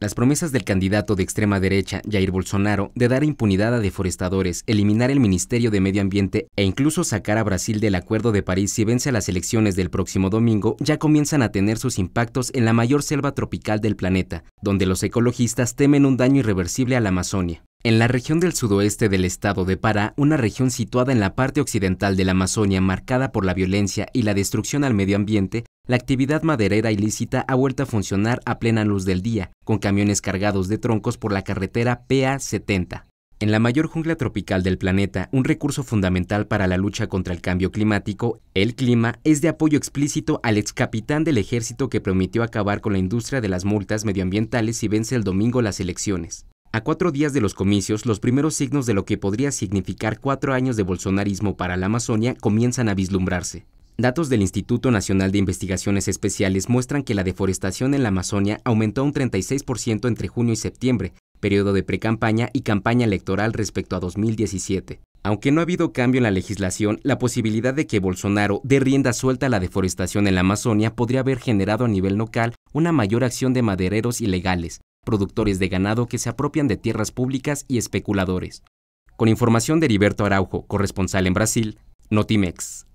Las promesas del candidato de extrema derecha, Jair Bolsonaro, de dar impunidad a deforestadores, eliminar el Ministerio de Medio Ambiente e incluso sacar a Brasil del Acuerdo de París si vence a las elecciones del próximo domingo, ya comienzan a tener sus impactos en la mayor selva tropical del planeta, donde los ecologistas temen un daño irreversible a la Amazonia. En la región del sudoeste del estado de Pará, una región situada en la parte occidental de la Amazonia marcada por la violencia y la destrucción al medio ambiente, la actividad maderera ilícita ha vuelto a funcionar a plena luz del día, con camiones cargados de troncos por la carretera PA70. En la mayor jungla tropical del planeta, un recurso fundamental para la lucha contra el cambio climático, el clima es de apoyo explícito al excapitán del ejército que prometió acabar con la industria de las multas medioambientales si vence el domingo las elecciones. A cuatro días de los comicios, los primeros signos de lo que podría significar cuatro años de bolsonarismo para la Amazonia comienzan a vislumbrarse. Datos del Instituto Nacional de Investigaciones Especiales muestran que la deforestación en la Amazonia aumentó un 36% entre junio y septiembre, periodo de precampaña y campaña electoral respecto a 2017. Aunque no ha habido cambio en la legislación, la posibilidad de que Bolsonaro dé rienda suelta a la deforestación en la Amazonia podría haber generado a nivel local una mayor acción de madereros ilegales, productores de ganado que se apropian de tierras públicas y especuladores. Con información de Heriberto Araujo, corresponsal en Brasil, Notimex.